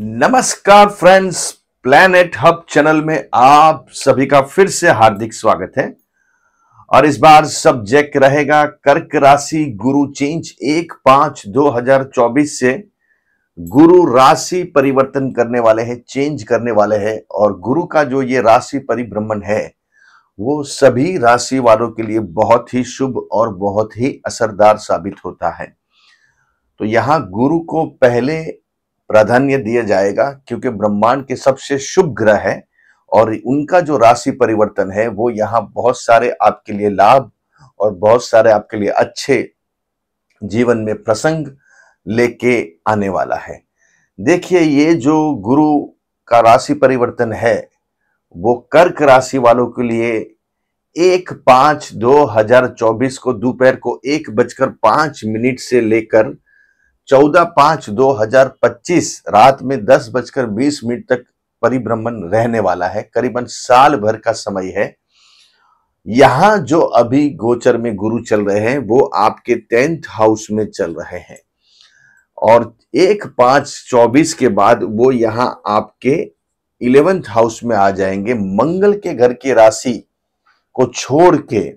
नमस्कार friends planet hub channel में आप सभी का फिर से हार्दिक स्वागत है और इस बार सब्जेक्ट रहेगा कर्क राशि गुरु चेंज एक पांच दो हजार चौबीस से गुरु राशि परिवर्तन करने वाले हैं चेंज करने वाले हैं और गुरु का जो ये राशि परिभ्रमण है वो सभी राशि वालों के लिए बहुत ही शुभ और बहुत ही असरदार साबित होता है तो यहां गुरु को पहले प्राधान्य दिया जाएगा क्योंकि ब्रह्मांड के सबसे शुभ ग्रह हैं और उनका जो राशि परिवर्तन है वो यहाँ बहुत सारे आपके लिए लाभ और बहुत सारे आपके लिए अच्छे जीवन में प्रसंग लेके आने वाला है देखिए ये जो गुरु का राशि परिवर्तन है वो कर्क राशि वालों के लिए एक पांच दो हजार चौबीस को दोपहर को एक बजकर पांच मिनट से लेकर चौदह पांच दो हजार पच्चीस रात में दस बजकर बीस मिनट तक परिभ्रमण रहने वाला है करीबन साल भर का समय है यहां जो अभी गोचर में गुरु चल रहे हैं वो आपके टेंथ हाउस में चल रहे हैं और एक पांच चौबीस के बाद वो यहां आपके इलेवेंथ हाउस में आ जाएंगे मंगल के घर की राशि को छोड़ के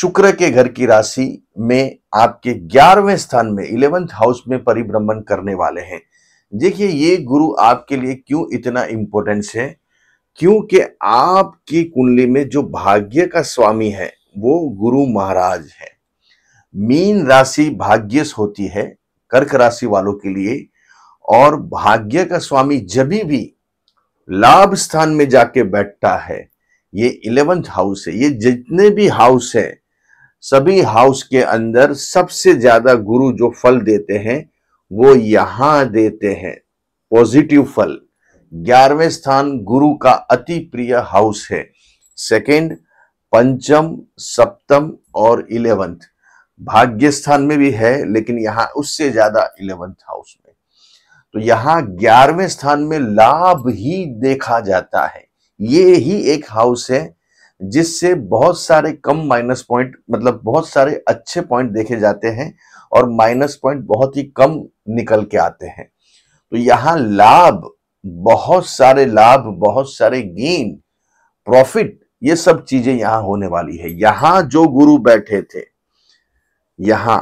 शुक्र के घर की राशि में आपके ग्यारहवें स्थान में इलेवेंथ हाउस में परिभ्रमण करने वाले हैं देखिए ये गुरु आपके लिए क्यों इतना इम्पोर्टेंस है क्योंकि आपकी कुंडली में जो भाग्य का स्वामी है वो गुरु महाराज है मीन राशि भाग्य होती है कर्क राशि वालों के लिए और भाग्य का स्वामी जब भी लाभ स्थान में जाके बैठता है ये इलेवेंथ हाउस है ये जितने भी हाउस है सभी हाउस के अंदर सबसे ज्यादा गुरु जो फल देते हैं वो यहां देते हैं पॉजिटिव फल ग्यारहवें स्थान गुरु का अति प्रिय हाउस है सेकंड पंचम सप्तम और इलेवंथ भाग्य स्थान में भी है लेकिन यहां उससे ज्यादा इलेवंथ हाउस में तो यहां ग्यारहवें स्थान में लाभ ही देखा जाता है ये ही एक हाउस है जिससे बहुत सारे कम माइनस पॉइंट मतलब बहुत सारे अच्छे पॉइंट देखे जाते हैं और माइनस पॉइंट बहुत ही कम निकल के आते हैं तो यहां लाभ बहुत सारे लाभ बहुत सारे गेन प्रॉफिट ये सब चीजें यहां होने वाली है यहां जो गुरु बैठे थे यहाँ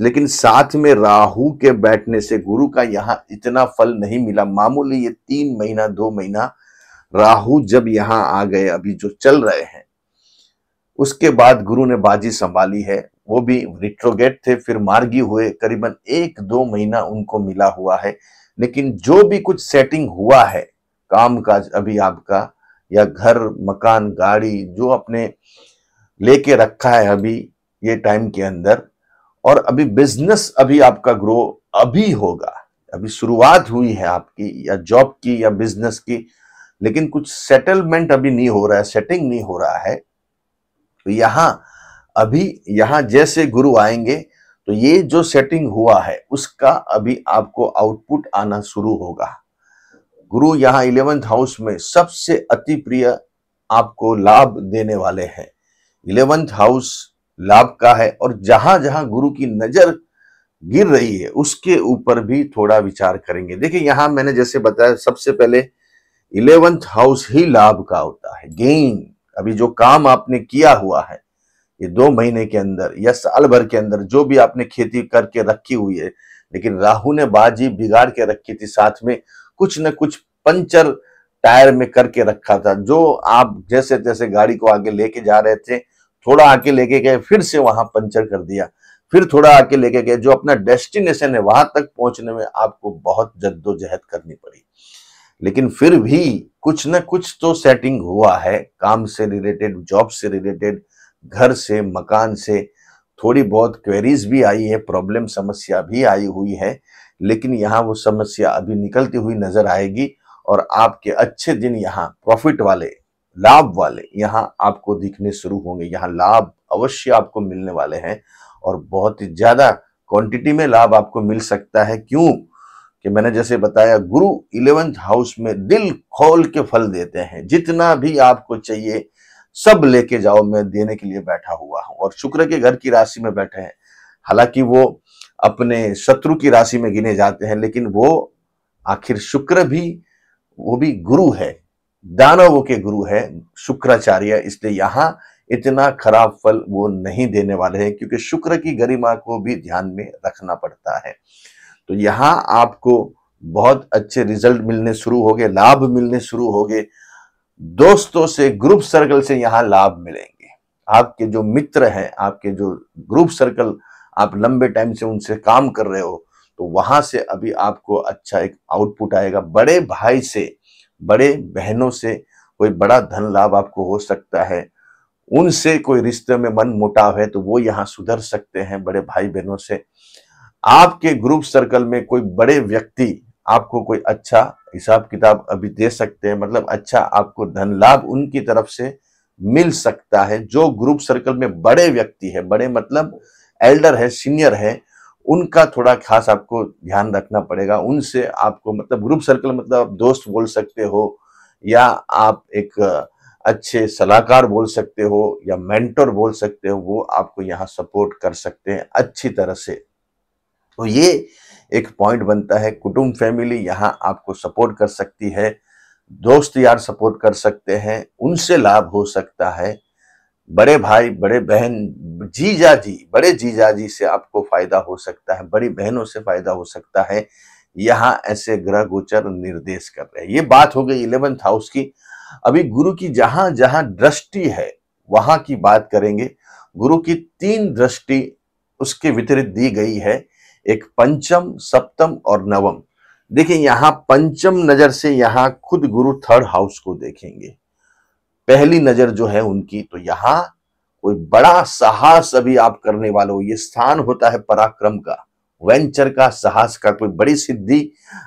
लेकिन साथ में राहु के बैठने से गुरु का यहाँ इतना फल नहीं मिला मामूली ये तीन महीना दो महीना राहु जब यहाँ आ गए अभी जो चल रहे हैं उसके बाद गुरु ने बाजी संभाली है वो भी रिट्रोगेट थे फिर मार्गी हुए करीबन एक दो महीना उनको मिला हुआ है लेकिन जो भी कुछ सेटिंग हुआ है काम काज अभी आपका या घर मकान गाड़ी जो अपने लेके रखा है अभी ये टाइम के अंदर और अभी बिजनेस अभी आपका ग्रो अभी होगा अभी शुरुआत हुई है आपकी या जॉब की या बिजनेस की लेकिन कुछ सेटलमेंट अभी नहीं हो रहा है सेटिंग नहीं हो रहा है तो यहाँ अभी यहाँ जैसे गुरु आएंगे तो ये जो सेटिंग हुआ है उसका अभी आपको आउटपुट आना शुरू होगा गुरु यहाँ इलेवेंथ हाउस में सबसे अति प्रिय आपको लाभ देने वाले हैं इलेवेंथ हाउस लाभ का है और जहां जहां गुरु की नजर गिर रही है उसके ऊपर भी थोड़ा विचार करेंगे देखिए यहां मैंने जैसे बताया सबसे पहले इलेवंथ हाउस ही लाभ का होता है गेन अभी जो काम आपने किया हुआ है ये दो महीने के अंदर या साल भर के अंदर जो भी आपने खेती करके रखी हुई है लेकिन राहु ने बाजी बिगाड़ के रखी थी साथ में कुछ न कुछ पंचर टायर में करके रखा था जो आप जैसे तैसे गाड़ी को आगे लेके जा रहे थे थोड़ा आके लेके गए फिर से वहां पंचर कर दिया फिर थोड़ा आके लेके गए जो अपना डेस्टिनेशन है वहां तक पहुंचने में आपको बहुत जद्दोजहद करनी पड़ी लेकिन फिर भी कुछ ना कुछ तो सेटिंग हुआ है काम से रिलेटेड जॉब से रिलेटेड घर से मकान से थोड़ी बहुत क्वेरीज भी आई है प्रॉब्लम समस्या भी आई हुई है लेकिन यहाँ वो समस्या अभी निकलती हुई नजर आएगी और आपके अच्छे दिन यहाँ प्रॉफिट वाले लाभ वाले यहाँ आपको दिखने शुरू होंगे यहाँ लाभ अवश्य आपको मिलने वाले हैं और बहुत ही ज़्यादा क्वांटिटी में लाभ आपको मिल सकता है क्यों कि मैंने जैसे बताया गुरु इलेवेंथ हाउस में दिल खोल के फल देते हैं जितना भी आपको चाहिए सब लेके जाओ मैं देने के लिए बैठा हुआ हूं और शुक्र के घर की राशि में बैठे हैं हालांकि वो अपने शत्रु की राशि में गिने जाते हैं लेकिन वो आखिर शुक्र भी वो भी गुरु है दानवों के गुरु है शुक्राचार्य इसलिए यहां इतना खराब फल वो नहीं देने वाले हैं क्योंकि शुक्र की गरिमा को भी ध्यान में रखना पड़ता है तो यहाँ आपको बहुत अच्छे रिजल्ट मिलने शुरू हो गए लाभ मिलने शुरू हो गए दोस्तों से ग्रुप सर्कल से यहाँ लाभ मिलेंगे आपके जो मित्र हैं आपके जो ग्रुप सर्कल आप लंबे टाइम से उनसे काम कर रहे हो तो वहां से अभी आपको अच्छा एक आउटपुट आएगा बड़े भाई से बड़े बहनों से कोई बड़ा धन लाभ आपको हो सकता है उनसे कोई रिश्ते में मन मोटाव है तो वो यहाँ सुधर सकते हैं बड़े भाई बहनों से आपके ग्रुप सर्कल में कोई बड़े व्यक्ति आपको कोई अच्छा हिसाब किताब अभी दे सकते हैं मतलब अच्छा आपको धन लाभ उनकी तरफ से मिल सकता है जो ग्रुप सर्कल में बड़े व्यक्ति है बड़े मतलब एल्डर है सीनियर है उनका थोड़ा खास आपको ध्यान रखना पड़ेगा उनसे आपको मतलब ग्रुप सर्कल मतलब आप दोस्त बोल सकते हो या आप एक अच्छे सलाहकार बोल सकते हो या मेंटर बोल सकते हो वो आपको यहाँ सपोर्ट कर सकते हैं अच्छी तरह से तो ये एक पॉइंट बनता है कुटुंब फैमिली यहाँ आपको सपोर्ट कर सकती है दोस्त यार सपोर्ट कर सकते हैं उनसे लाभ हो सकता है बड़े भाई बड़े बहन जीजा जी बड़े जीजा जी से आपको फायदा हो सकता है बड़ी बहनों से फायदा हो सकता है यहाँ ऐसे ग्रह गोचर निर्देश कर रहे हैं ये बात हो गई इलेवेंथ हाउस की अभी गुरु की जहां जहां दृष्टि है वहां की बात करेंगे गुरु की तीन दृष्टि उसके वितरित दी गई है एक पंचम सप्तम और नवम देखिए यहां पंचम नजर से यहाँ खुद गुरु थर्ड हाउस को देखेंगे पहली नजर जो है उनकी तो यहाँ कोई बड़ा साहस अभी आप करने वाले ये स्थान होता है पराक्रम का वेंचर का साहस का कोई बड़ी सिद्धि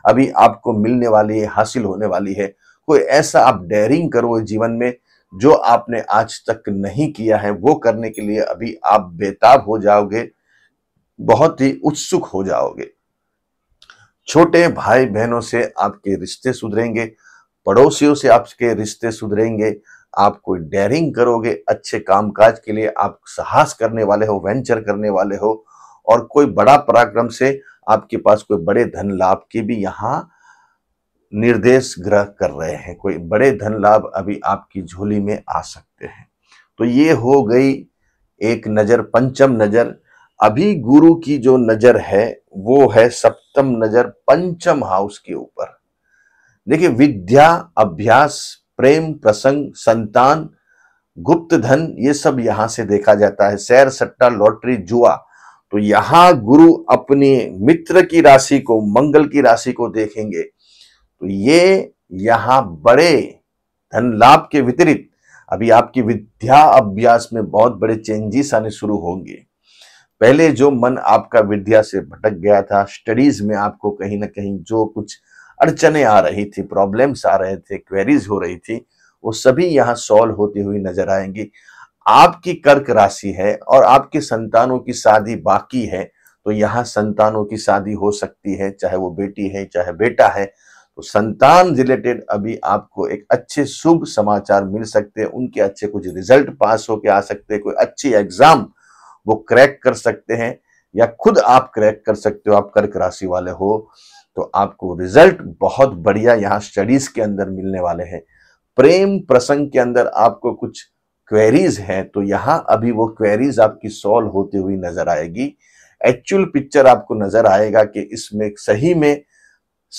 अभी आपको मिलने वाली है हासिल होने वाली है कोई ऐसा आप डेयरिंग करो जीवन में जो आपने आज तक नहीं किया है वो करने के लिए अभी आप बेताब हो जाओगे बहुत ही उत्सुक हो जाओगे छोटे भाई बहनों से आपके रिश्ते सुधरेंगे पड़ोसियों से आपके रिश्ते सुधरेंगे आप कोई डेयरिंग करोगे अच्छे कामकाज के लिए आप साहस करने वाले हो वेंचर करने वाले हो और कोई बड़ा पराक्रम से आपके पास कोई बड़े धन लाभ के भी यहाँ निर्देश ग्रह कर रहे हैं कोई बड़े धन लाभ अभी आपकी झोली में आ सकते हैं तो ये हो गई एक नज़र पंचम नज़र अभी गुरु की जो नजर है वो है सप्तम नजर पंचम हाउस के ऊपर देखिए विद्या अभ्यास प्रेम प्रसंग संतान गुप्त धन ये सब यहां से देखा जाता है सैर सट्टा लॉटरी जुआ तो यहां गुरु अपने मित्र की राशि को मंगल की राशि को देखेंगे तो ये यहां बड़े धन लाभ के वितरित अभी आपकी विद्या अभ्यास में बहुत बड़े चेंजेस आने शुरू होंगे पहले जो मन आपका विद्या से भटक गया था स्टडीज में आपको कहीं ना कहीं जो कुछ अड़चने आ रही थी प्रॉब्लम्स आ रहे थे क्वेरीज हो रही थी वो सभी यहाँ सॉल्व होती हुई नजर आएंगी आपकी कर्क राशि है और आपके संतानों की शादी बाकी है तो यहाँ संतानों की शादी हो सकती है चाहे वो बेटी है चाहे बेटा है तो संतान रिलेटेड अभी आपको एक अच्छे शुभ समाचार मिल सकते हैं उनके अच्छे कुछ रिजल्ट पास होके आ सकते हैं कोई अच्छी एग्जाम वो क्रैक कर सकते हैं या खुद आप क्रैक कर सकते हो आप कर्क राशि वाले हो तो आपको रिजल्ट बहुत बढ़िया यहाँ स्टडीज के अंदर मिलने वाले हैं प्रेम प्रसंग के अंदर आपको कुछ क्वेरीज हैं तो यहाँ अभी वो क्वेरीज आपकी सॉल्व होती हुई नजर आएगी एक्चुअल पिक्चर आपको नजर आएगा कि इसमें सही में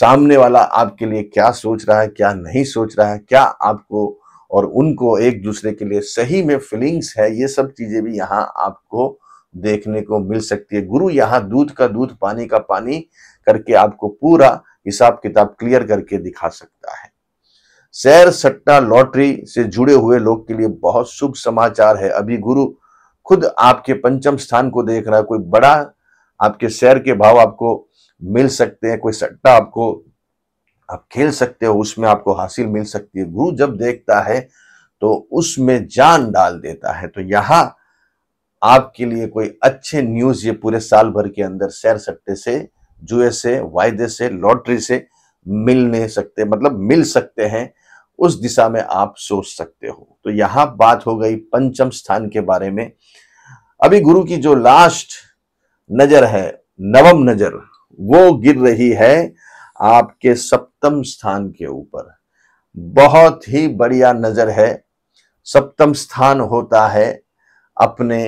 सामने वाला आपके लिए क्या सोच रहा है क्या नहीं सोच रहा है क्या आपको और उनको एक दूसरे के लिए सही में फीलिंग्स है ये सब चीजें भी यहाँ आपको देखने को मिल सकती है गुरु यहाँ दूध का दूध पानी का पानी करके आपको पूरा हिसाब किताब क्लियर करके दिखा सकता है सैर सट्टा लॉटरी से जुड़े हुए लोग के लिए बहुत शुभ समाचार है अभी गुरु खुद आपके पंचम स्थान को देख रहा है कोई बड़ा आपके शेयर के भाव आपको मिल सकते हैं कोई सट्टा आपको आप खेल सकते हो उसमें आपको हासिल मिल सकती है गुरु जब देखता है तो उसमें जान डाल देता है तो यहाँ आपके लिए कोई अच्छे न्यूज ये पूरे साल भर के अंदर सैर सट्टे से जुए से वायदे से लॉटरी से मिल नहीं सकते मतलब मिल सकते हैं उस दिशा में आप सोच सकते हो तो यहां बात हो गई पंचम स्थान के बारे में अभी गुरु की जो लास्ट नजर है नवम नजर वो गिर रही है आपके सप्त सप्तम स्थान के ऊपर बहुत ही बढ़िया नजर है सप्तम स्थान होता है अपने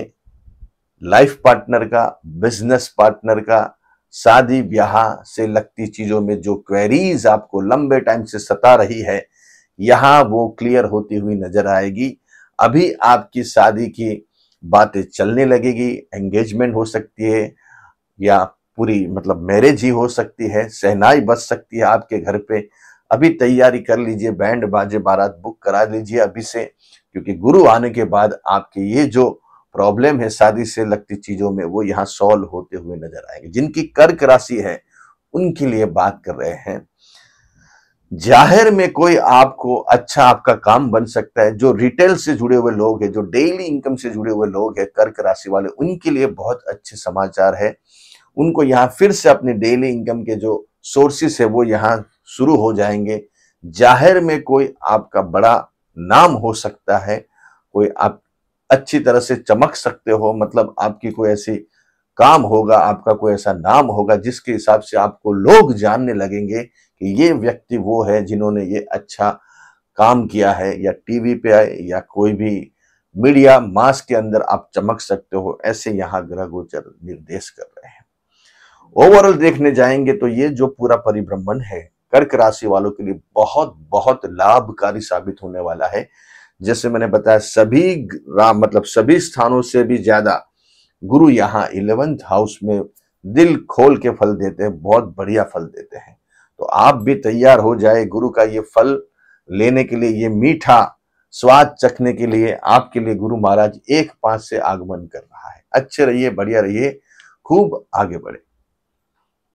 लाइफ पार्टनर का बिजनेस पार्टनर का शादी ब्याह से लगती चीजों में जो क्वेरीज आपको लंबे टाइम से सता रही है यहां वो क्लियर होती हुई नजर आएगी अभी आपकी शादी की बातें चलने लगेगी एंगेजमेंट हो सकती है या पूरी मतलब मैरिज ही हो सकती है सहनाई बच सकती है आपके घर पे अभी तैयारी कर लीजिए बैंड बाजे बारात बुक करा लीजिए अभी से क्योंकि गुरु आने के बाद आपके ये जो प्रॉब्लम है शादी से लगती चीजों में वो यहाँ सॉल्व होते हुए नजर आएंगे जिनकी कर्क राशि है उनके लिए बात कर रहे हैं जाहिर में कोई आपको अच्छा आपका काम बन सकता है जो रिटेल से जुड़े हुए लोग हैं जो डेली इनकम से जुड़े हुए लोग हैं कर्क राशि वाले उनके लिए बहुत अच्छे समाचार है उनको यहाँ फिर से अपने डेली इनकम के जो सोर्सेस है वो यहाँ शुरू हो जाएंगे जाहिर में कोई आपका बड़ा नाम हो सकता है कोई आप अच्छी तरह से चमक सकते हो मतलब आपकी कोई ऐसी काम होगा आपका कोई ऐसा नाम होगा जिसके हिसाब से आपको लोग जानने लगेंगे कि ये व्यक्ति वो है जिन्होंने ये अच्छा काम किया है या टीवी पे आए या कोई भी मीडिया मास के अंदर आप चमक सकते हो ऐसे यहाँ ग्रह गोचर निर्देश कर रहे हैं ओवरऑल देखने जाएंगे तो ये जो पूरा परिभ्रमण है कर्क राशि वालों के लिए बहुत बहुत लाभकारी साबित होने वाला है जैसे मैंने बताया सभी मतलब सभी स्थानों से भी ज्यादा गुरु यहाँ इलेवेंथ हाउस में दिल खोल के फल देते हैं बहुत बढ़िया फल देते हैं तो आप भी तैयार हो जाए गुरु का ये फल लेने के लिए ये मीठा स्वाद चखने के लिए आपके लिए गुरु महाराज एक पांच से आगमन कर रहा है अच्छे रहिए बढ़िया रहिए खूब आगे बढ़े